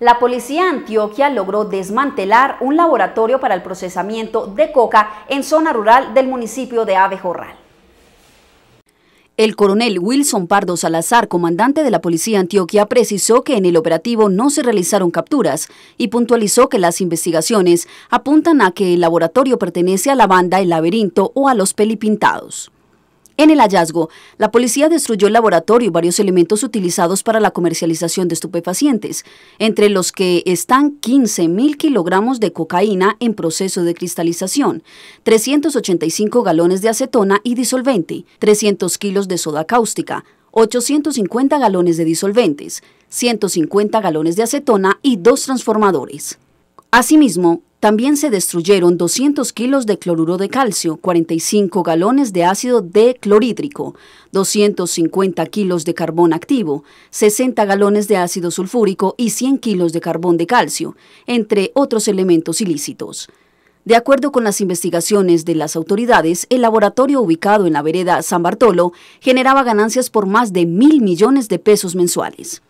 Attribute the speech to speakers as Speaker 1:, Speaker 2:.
Speaker 1: la policía Antioquia logró desmantelar un laboratorio para el procesamiento de coca en zona rural del municipio de Abejorral. El coronel Wilson Pardo Salazar, comandante de la Policía Antioquia, precisó que en el operativo no se realizaron capturas y puntualizó que las investigaciones apuntan a que el laboratorio pertenece a la banda El Laberinto o a los Pelipintados. En el hallazgo, la policía destruyó el laboratorio y varios elementos utilizados para la comercialización de estupefacientes, entre los que están 15.000 kilogramos de cocaína en proceso de cristalización, 385 galones de acetona y disolvente, 300 kilos de soda cáustica, 850 galones de disolventes, 150 galones de acetona y dos transformadores. Asimismo, también se destruyeron 200 kilos de cloruro de calcio, 45 galones de ácido de clorhídrico, 250 kilos de carbón activo, 60 galones de ácido sulfúrico y 100 kilos de carbón de calcio, entre otros elementos ilícitos. De acuerdo con las investigaciones de las autoridades, el laboratorio ubicado en la vereda San Bartolo generaba ganancias por más de mil millones de pesos mensuales.